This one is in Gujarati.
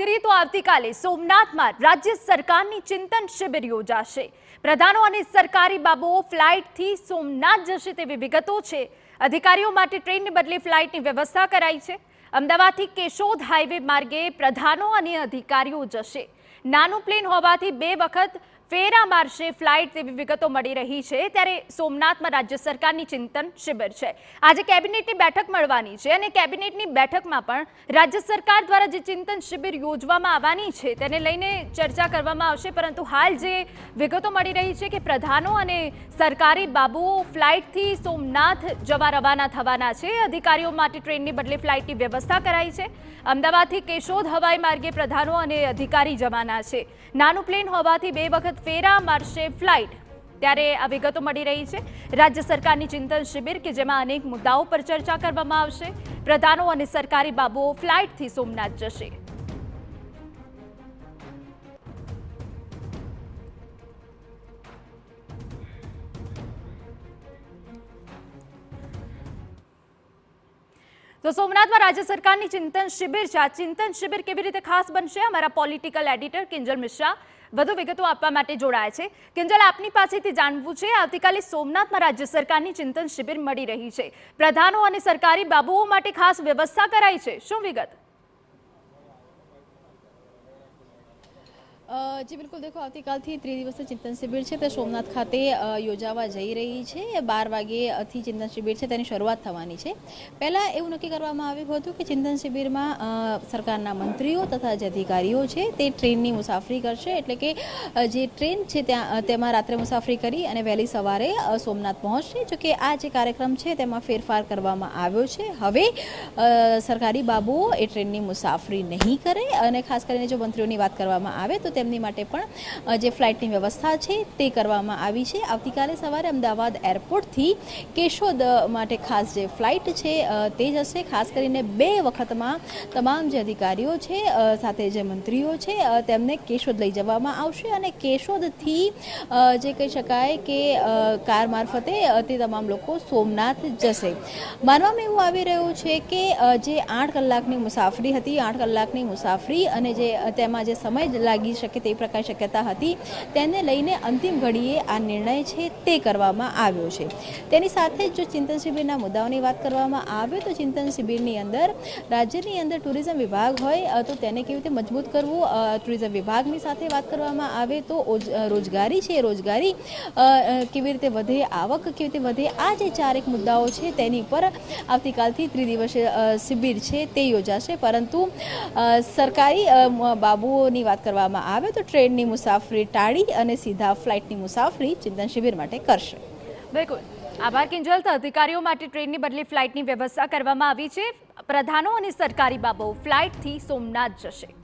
કરીએ તો આવતીકાલે સોમનાથમાં રાજ્ય સરકારની ચિંતન શિબિર યોજાશે પ્રધાનો અને સરકારી બાબુઓ ફ્લાઇટથી સોમનાથ જશે તેવી વિગતો છે અધિકારીઓ માટે ટ્રેનને બદલે ફ્લાઇટની વ્યવસ્થા કરાઈ છે અમદાવાદથી કેશોદ હાઈવે માર્ગે પ્રધાનો અને અધિકારીઓ જશે નાનું પ્લેન હોવાથી બે વખત ફેરા મારશે ફ્લાઇટ તેવી વિગતો મળી રહી છે ત્યારે સોમનાથમાં રાજ્ય સરકારની ચિંતન શિબિર છે આજે કેબિનેટની બેઠક મળવાની છે અને કેબિનેટની બેઠકમાં પણ રાજ્ય સરકાર દ્વારા જે ચિંતન શિબિર યોજવામાં આવવાની છે તેને લઈને ચર્ચા કરવામાં આવશે પરંતુ હાલ જે વિગતો મળી રહી છે કે પ્રધાનો અને સરકારી બાબુઓ ફ્લાઇટથી સોમનાથ જવા રવાના થવાના છે અધિકારીઓ માટે ટ્રેનની બદલે ફ્લાઇટની વ્યવસ્થા કરાઈ છે અમદાવાદથી કેશોદ હવાઈ માર્ગે પ્રધાનો અને અધિકારી જવાના છે નાનું પ્લેન હોવાથી બે વખત ફેરા મારશે ફ્લાઇટ ત્યારે આ વિગતો મળી રહી છે રાજ્ય સરકારની ચિંતન શિબિર કે જેમાં અનેક મુદ્દાઓ પર ચર્ચા કરવામાં આવશે પ્રધાનો અને સરકારી બાબુઓ ફ્લાઇટથી સોમનાથ જશે તો સોમનાથમાં રાજ્ય સરકારની ચિંતન શિબિર છે આ ચિંતન શિબિર કેવી રીતે ખાસ બનશે અમારા પોલિટિકલ એડિટર કિંજલ મિશ્રા વધુ વિગતો આપવા માટે જોડાયા છે કિંજલ આપની પાસેથી જાણવું છે આવતીકાલે સોમનાથમાં રાજ્ય સરકારની ચિંતન શિબિર મળી રહી છે પ્રધાનો અને સરકારી બાબુઓ માટે ખાસ વ્યવસ્થા કરાઈ છે શું વિગત જી બિલકુલ દેખો આવતીકાલથી ત્રિદિવસીય ચિંતન શિબિર છે તે સોમનાથ ખાતે યોજાવા જઈ રહી છે બાર વાગ્યેથી ચિંતન શિબિર છે તેની શરૂઆત થવાની છે પહેલાં એવું નક્કી કરવામાં આવ્યું હતું કે ચિંતન શિબિરમાં સરકારના મંત્રીઓ તથા જે અધિકારીઓ છે તે ટ્રેનની મુસાફરી કરશે એટલે કે જે ટ્રેન છે ત્યાં તેમાં રાત્રે મુસાફરી કરી અને વહેલી સવારે સોમનાથ પહોંચશે જો કે આ જે કાર્યક્રમ છે તેમાં ફેરફાર કરવામાં આવ્યો છે હવે સરકારી બાબુઓ એ ટ્રેનની મુસાફરી નહીં કરે અને ખાસ કરીને જો મંત્રીઓની વાત કરવામાં આવે તો તેમની માટે પણ જે ફ્લાઇટની વ્યવસ્થા છે તે કરવામાં આવી છે આવતીકાલે સવારે અમદાવાદ એરપોર્ટથી કેશોદ માટે ખાસ જે ફ્લાઇટ છે તે જશે ખાસ કરીને બે વખતમાં તમામ જે અધિકારીઓ છે સાથે જે મંત્રીઓ છે તેમને કેશોદ લઈ જવામાં આવશે અને કેશોદથી જે કહી શકાય કે કાર મારફતે તે તમામ લોકો સોમનાથ જશે માનવામાં એવું આવી રહ્યું છે કે જે આઠ કલાકની મુસાફરી હતી આઠ કલાકની મુસાફરી અને જે તેમાં જે સમય લાગી શકે શકે તે પ્રકાર શક્યતા હતી તેને લઈને અંતિમ ઘડીએ આ નિર્ણય છે તે કરવામાં આવ્યો છે તેની સાથે જ જો ચિંતન શિબિરના મુદ્દાઓની વાત કરવામાં આવે તો ચિંતન શિબિરની અંદર રાજ્યની અંદર ટુરિઝમ વિભાગ હોય તો તેને કેવી રીતે મજબૂત કરવું ટુરિઝમ વિભાગની સાથે વાત કરવામાં આવે તો રોજગારી છે રોજગારી કેવી રીતે વધે આવક કેવી રીતે વધે આ જે ચારેક મુદ્દાઓ છે તેની ઉપર આવતીકાલથી ત્રિદિવસીય શિબિર છે તે યોજાશે પરંતુ સરકારી બાબુઓની વાત કરવામાં આવે આવે તો ટ્રેનની મુસાફરી ટાળી અને સીધા ફ્લાઇટની મુસાફરી ચિંતન શિબિર માટે કરશે બિલકુલ આભાર કિંજલ અધિકારીઓ માટે ટ્રેનની બદલી ફ્લાઇટની વ્યવસ્થા કરવામાં આવી છે પ્રધાનો અને સરકારી બાબો ફ્લાઇટથી સોમનાથ જશે